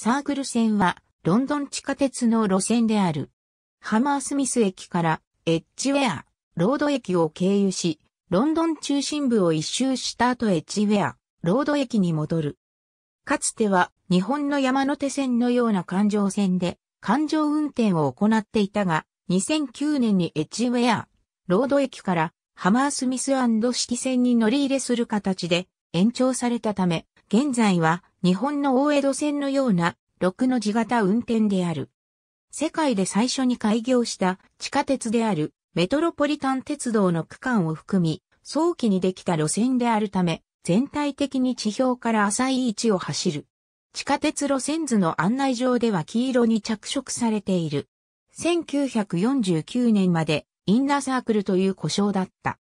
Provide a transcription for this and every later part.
サークル線はロンドン地下鉄の路線である。ハマースミス駅からエッジウェア、ロード駅を経由し、ロンドン中心部を一周した後エッジウェア、ロード駅に戻る。かつては日本の山手線のような環状線で環状運転を行っていたが、2009年にエッジウェア、ロード駅からハマースミス式線に乗り入れする形で延長されたため、現在は日本の大江戸線のような、6の字型運転である。世界で最初に開業した地下鉄であるメトロポリタン鉄道の区間を含み、早期にできた路線であるため、全体的に地表から浅い位置を走る。地下鉄路線図の案内上では黄色に着色されている。1949年までインナーサークルという故障だった。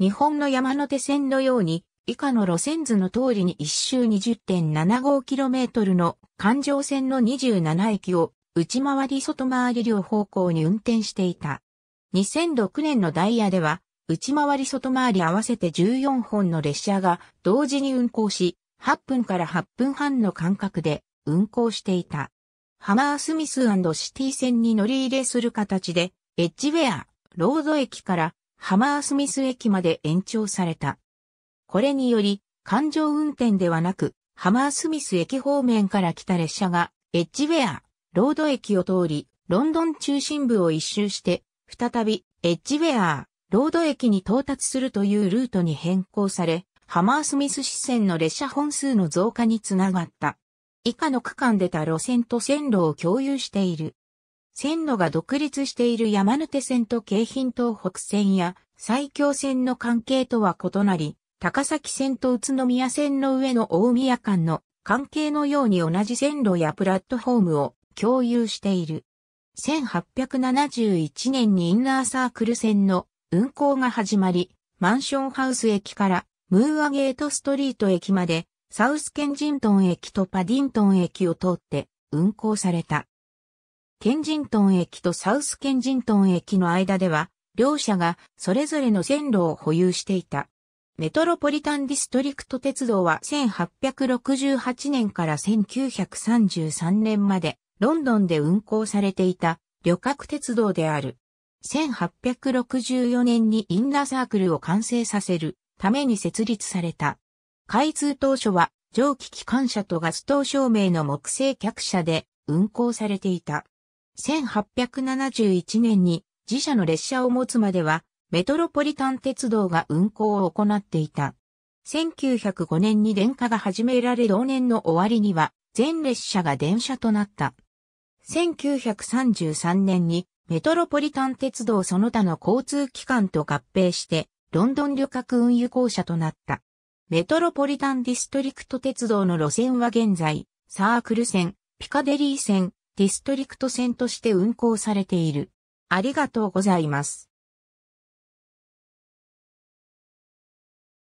日本の山手線のように以下の路線図の通りに1周 20.75km の環状線の27駅を内回り外回り両方向に運転していた。2006年のダイヤでは、内回り外回り合わせて14本の列車が同時に運行し、8分から8分半の間隔で運行していた。ハマースミスシティ線に乗り入れする形で、エッジウェア、ロード駅からハマースミス駅まで延長された。これにより、環状運転ではなく、ハマースミス駅方面から来た列車が、エッジウェア、ロード駅を通り、ロンドン中心部を一周して、再び、エッジウェア、ロード駅に到達するというルートに変更され、ハマースミス支線の列車本数の増加につながった。以下の区間でた路線と線路を共有している。線路が独立している山手線と京浜東北線や埼京線の関係とは異なり、高崎線と宇都宮線の上の大宮間の関係のように同じ線路やプラットフォームを共有している。1871年にインナーサークル線の運行が始まり、マンションハウス駅からムーアゲートストリート駅まで、サウスケンジントン駅とパディントン駅を通って運行された。ケンジントン駅とサウスケンジントン駅の間では、両社がそれぞれの線路を保有していた。メトロポリタンディストリクト鉄道は1868年から1933年までロンドンで運行されていた旅客鉄道である。1864年にインナーサークルを完成させるために設立された。開通当初は蒸気機関車とガス灯照明の木製客車で運行されていた。1871年に自社の列車を持つまではメトロポリタン鉄道が運行を行っていた。1905年に電化が始められ同年の終わりには全列車が電車となった。1933年にメトロポリタン鉄道その他の交通機関と合併してロンドン旅客運輸公社となった。メトロポリタンディストリクト鉄道の路線は現在、サークル線、ピカデリー線、ディストリクト線として運行されている。ありがとうございます。